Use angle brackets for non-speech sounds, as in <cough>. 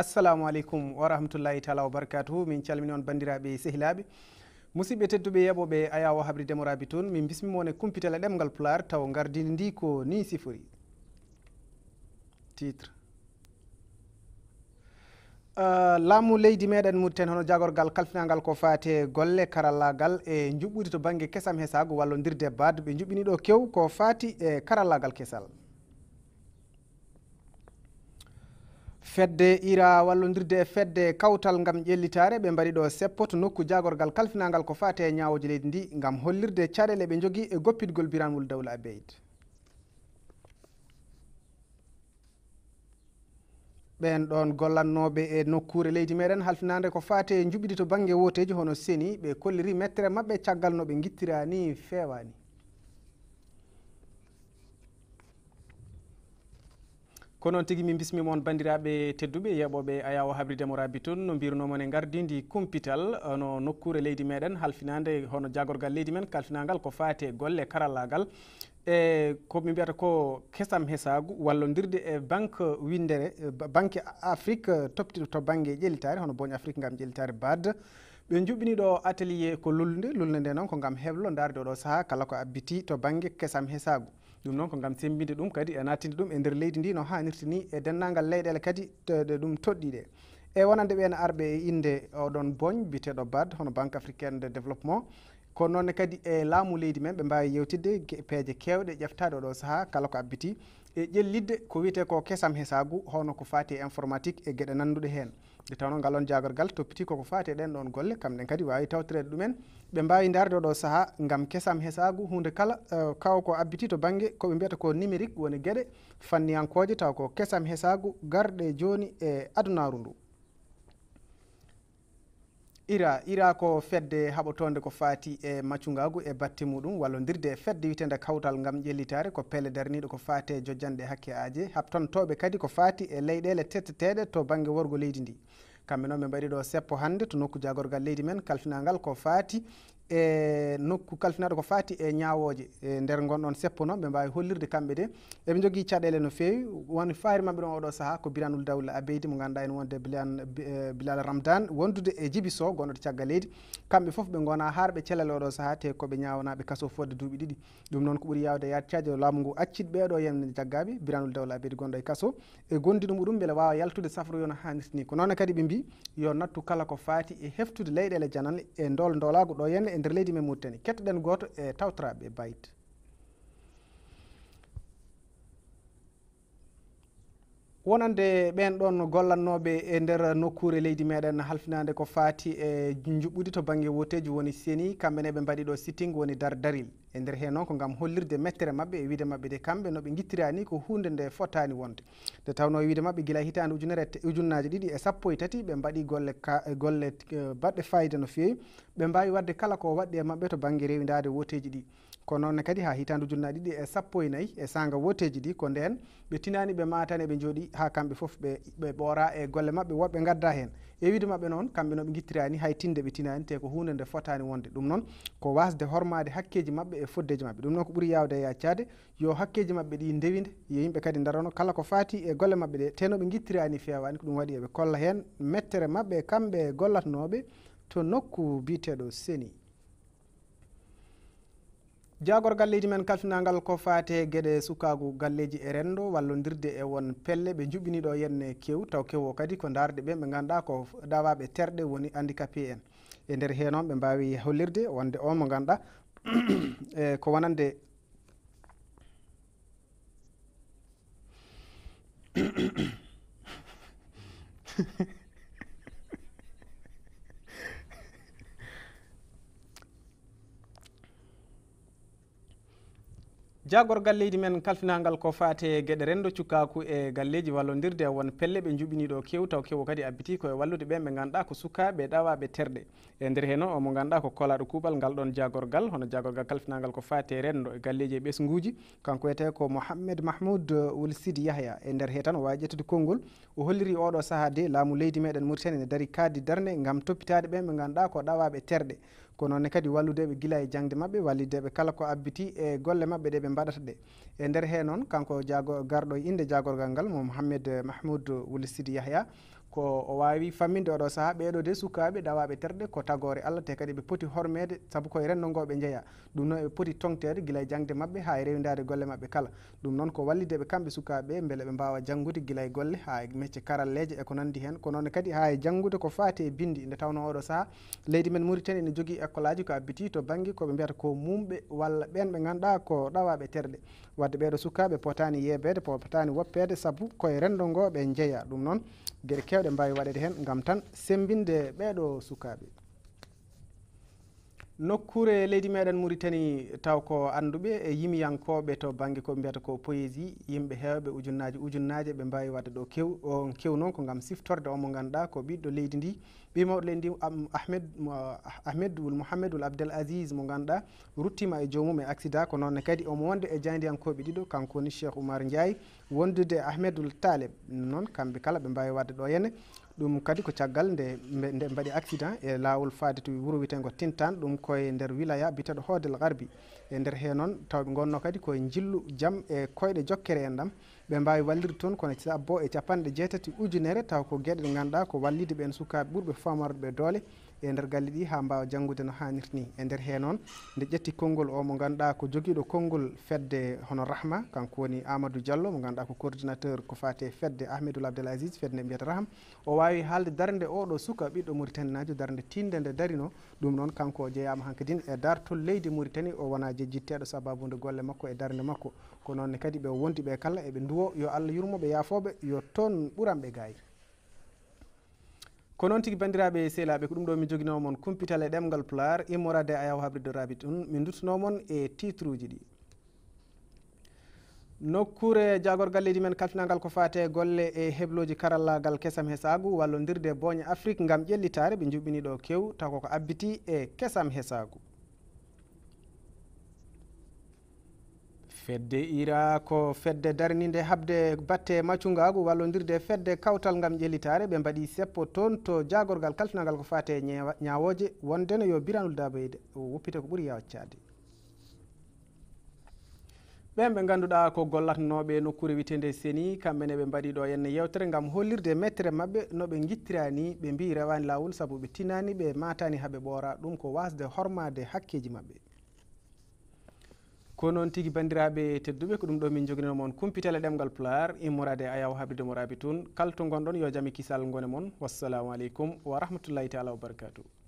assalamu aleykum wa rahmatullahi taala wabarakatuhu min calmini on bandiraɓe sehilaɓe musidɓe tedduɓe yeɓoɓe ayawo habri demoraɓe toon min bismimon e e ɗemgal pular taw gardini ndi ko ni sifori titre uh, laamu leydi meɗen murten hono jagorgal kalfinagal ko fate golle karallagal e juɓɓudi to banggue kesam hesago wallodirde bad ɓe juɓɓini ɗo kew ko fati e karallagal kesal fedde ira wallodirde e fedde kawtal gam ƴellitare ɓe mbaɗi ɗo seppo to nokku jagorgal kalfinagal ko fate e ñawoji leydi ndi gam hollirde caɗele ɓe jogui e goppitgol biranwol dawla abeyd ɓen ɗon gollannoɓe e nokkure leydi meɗen halfinande ko fate e juɓɓiɗi to banggue woteji hono seni ɓe kolliri mettere mabɓe caggal no ɓe guittirani fewani ko noon tigi min bismi moon bandiraɓe tedduɓe yeɓoɓe ayawa habride mo rabbi toon no mbirunomon e gardi ndi kumpital eh, no nokkure leydi meɗen halfinande hono jagorgal leydi men kalfinagal ko fate golle karallagal e koɓe mbiyata ko kesam hesagu wallodirde e banque windere e, banque afrique eh, topti to banggue e ƴelitare hono boñ afrique gam ƴelitare bad ɓe juɓɓini ɗo atelier ko lulde lulde nde noon ko gam heblo darde oɗo saaha kala ko abbiti to banggue kesam hesagu ɗum noon ko gam sembinde ɗum kadi e nattinde ɗum e nder leydi ndi no hannirta ni e dennagal leyɗele kadi ɗum toɗɗi ɗe e wonande ɓen arɓe e inde oɗon boñ biteɗo bad hono banque africaine de développement noon noonne kadi e laamu leydi men ɓe mbawi yewtidde peeje kewɗe ƴeftade oɗo saaha kala ko abbiti e ƴellidde ko wiyete ko kesam hesagu hono ko fati e informatique e gueɗe nannduɗe hen nde tawno ngalon jagorgal toppiti koko fati e ɗen ɗon golle kamɗen kadi wawi tawtirede ɗumen ɓe mbawi darde ɗo saaha gam kesam hesagu hunde kala uh, e, kaw ko abbiti to banggue koɓe mbiyata ko numérique woni gueɗe fanniyankoje taw ko kesam hesagu garɗe joni e adunaru ndu ira ira ko fedde haɓotode ko fati e maccungagu e batte muɗum wallodirde e fedde witende kawtal gam ƴellitare ko pelle darniɗo ko fate jojjanɗe e hakke aji habtantoɓe kadi ko fati e leyɗele tetteteɗe to banggue worgo leydi ndi kamɓe noon ɓe mbaɗiɗo seppo hannde to nokku jagorgal leydi men kalfinagal ko fati e nokku kalfinaɗo ko fati e ñawoje e nder gonɗon seppo noon ɓe mbawi hollirde kamɓe de eɓe jogui caɗele no fewi won faari mabɓe ɗon oɗo saaha ko biranul dawla abeydi mo ganduɗa en wonde bilan e, bilal ramdan wondude e jibi sow gonɗo caggal leydi kamɓe foof ɓe gona harɓe celal oɗo saaha te koɓe ñawanaɓe kaso fodde duuɓi ɗiɗi ɗum noon ko ɓuuri yawde yaccaji o e laamu ngu accit ɓeɗo yemne jaggaɓe biranul dawla abeydi gonɗo e kaso e gondi ɗum ɗum beele wawa yaltude safaro yono hannirni ko noon kadi ɓe mbi yo nattu kala ko fati e heftude leyɗele janal e ndol ndolago ɗo yenne e nder leydi men mauritani kettoɗen goto e tawtoraɓe e bayit wonande ɓen ɗon gollannoɓe e nder nokkure leydi meɗen halfinande ko fati e juɓɓudi to banggue woteji woni seni kamɓene ɓe mbaɗi ɗo sitting woni dar daril e nder he noon ko gam hollirde mettere mabɓe e wiide mabɓe de kamɓe noɓe guittirani ko hunde nde fotani wonde nde tawno e wiide mabɓe guila hitande ujunere ujunnaji ɗiɗi e sappo e tati ɓe mbaɗi golle golle baɗɗe fayida no fewi ɓe mbawi wadde kala ko waɗɗi e mabɓe to banggue rewidade woteji ɗi ko noon kadi ha hitandu ujunnaɗi ɗiɗi e sappo e nayyi e sanga woteji ɗi ko nden ɓe tinani ɓe matani ɓe jooɗi ha kamɓe foof ɓe ɓe ɓoora e golle mabɓe woɓɓe gadda hen e wiide mabɓe noon kamɓe noon ɓe guittirani hay tinde ɓe tinani te ko hunde nde fotani wonde ɗum noon ko wasde hormade hakkeji mabɓe e foddeji mabɓe ɗum noon ko ɓuuri yawde e yaccade yo hakkeji mabɓe ɗi dewide yo yimɓe kadi darano kala ko fati e golle mabɓe ɗe te no ɓe guittirani fewani ko ɗum waɗi eɓe kolla hen mettere mabɓe kamɓe gollatnoɓe to nokku biteɗo seni jagor galleji men kalfinagal ko fate gueɗe sukagu galleji e rendo wallodirde e won pelle ɓe juɓiniɗo henne kew taw kewo kadi ko darde ɓen ɓe ganduɗa ko dawaɓe terɗe woni handicapé en e nder he noon ɓe mbawi hollirde wonde o mo ganduɗa <coughs> e ko wonande Ha, ha, ha. <laughs> jagor galleji men kalfinagal ko fate gueɗe rendo cukaku e galleji wallodirde won pelle ɓe juɓiniɗo kew taw kewo kadi abbiti koye wallude ɓe ɓe ganduɗa ko sukaɓe ɗawaɓe terɗe e nder heno omo ganduɗa ko kolaɗo kuuɓal ngal ɗon jagorgal hono jagorgal kalfinagal ko fate rendo e galleji e ɓesguji kanko wiyete ko mouhammed mahmoud wulsidi yahya e nder he tan o wawi ƴettude konngol o holliri oɗo saaha de laamu leydi meɗen mauritani ne daari kaadi darde gam toppitade ɓen ɓe ganduɗa ko ɗawaɓe terɗe kono ne kadi walludeɓe gila e jangde mabɓe wallideɓe kala ko abbiti e golle mabɓe ɗe ɓe mbaɗata ɗe e nder he noon kanko jaago garɗo inde jagorgal ngal mo mouhamed mahmoud wulisidi yahya ko o wawi famminde oɗo saaha ɓeɗo de sukaɓe dawaɓe terɗe ko tagore allah te kadi ɓe poti hormede saabu koye rennogoɓe jeeya ɗum noon ɓe poti tongtede guila e jangde mabɓe ha e rewidade golle mabɓe kala ɗum noon ko wallideɓe kamɓe sukaɓe beele ɓe mbawa jangude guila e golle ha e mecce karalleje eko nandi hen ko noon kadi ha e jangude ko fati e bindi nde tawno oɗo saaha leydi men mauritani ene jogui école aji ko abbiti to banggue koɓe mbiyata ko mumɓe walla ɓen ɓe ganduɗa ko ɗawaɓe terɗe wadde ɓeɗo sukaɓe potani yebede potani woppede saabu koye rendo ngo ɓe jeeya ɗum noon gueɗe kewɗe mbawi waɗede hen gam tan sembinde ɓeeɗo sukaɓe nokkure leydi meɗen mauritani taw ko anduɓe e yimiyankoɓe to banggue koɓe mbiyata ko poésie yimɓe hewɓe ujunnaji ujunnaje ɓe mbawi wadde ɗo kew on kew noon ko gam siftorde omo ganduɗa ko ɓiɗɗo leydi ndi mawɗo leydi ndi ahmed ahmedoul mouhamedoul abdel asis mo ganduɗa ruttima e jomum e accident ko noonne kadi omo wonde e jandiyankoɓe ɗiɗo kanko woni cheikh oumar ndiaye wondude ahmedoul taleb noon kamɓe kala ɓe mbawi wadde ɗo henne ɗum kadi ko caggal nde nde mbaɗi accident e lawol faade to wuro witego tintan ɗum koye nder wilaya biteɗo hoodel garbi e nder he noon taw ɓe gonno kadi koye jillu jaam e koyɗe jokkere en ɗam ɓe mbawi wallirde toon kono sabbo e capanɗe jeetati ujunere taw ko gueɗe ɗe ganduɗa ko wallide ɓen sukaɓe ɓurɓe famorde ɓe doole e nder galle ɗi ha mbawa janggude no hannirni e nder he noon nde ƴetti konngol o mo ganduɗa ko joguiɗo konngol fedde hono rahma kanko woni amadou diallo mo ganduɗa ko coordinateur ko fate fedde ahmedoul abdoul asis fedde nde mbiyata rahma o wawi haalde darde oɗo suka ɓiɗɗo mauritanie najo darde tinde nde darino ɗum noon kanko o jeeyama hankadin e dartol leydi mauritanie o wona jejjitteɗo sababude golle makko e darde makko ko noonne kadi ɓe wondi ɓe kala eɓe duwo bo yo allah yurmoɓe yaafoɓe yo toon ɓuranɓe gaayi ko noon tigi bandiraɓe sehlaɓe ko ɗum ɗo mi joguinomon kumpital e ɗemgal plar immorade e ayaw habrido rabi tun min dutunomon e titre uji ɗi nokkure jagor galleji men kaltinagal ko fate golle e hebloji karallagal kesam hesagu wallodirde boña afrique gam ƴellitare ɓe jubɓiniɗo kew taw koko abbiti e kesam hesagu fedde ira ko fedde darninde habde batte maccungagu wallodirde fedde kawtal gam ƴelitare ɓe mbaɗi seppo toon to jagorgal kaltanagal ko fate ñawoje wondene yo biranol dabayde woppite ko ɓuuri yawaccade ɓen ɓe ganduɗa ko gollatnoɓe nokkure witende seni kamɓene ɓe mbaɗiɗo enne yewtere gam hollirde maitre mabɓe noɓe guittirani ɓe mbi rewani lawol saabu ɓe tinani ɓe matani haaɓe ɓora ɗum ko wasde hormade hakkeji mabɓe ko noon tigi bandiraɓe tedduɓe ko ɗum ɗo min joguinano moon kumpitele ɗemgal pular immorade e ayaw habride mo raɓi tun kala to gonɗon yo jaam e kisal gone moon wassalamu aleykum wa rahmatullahi taala wabarakatuh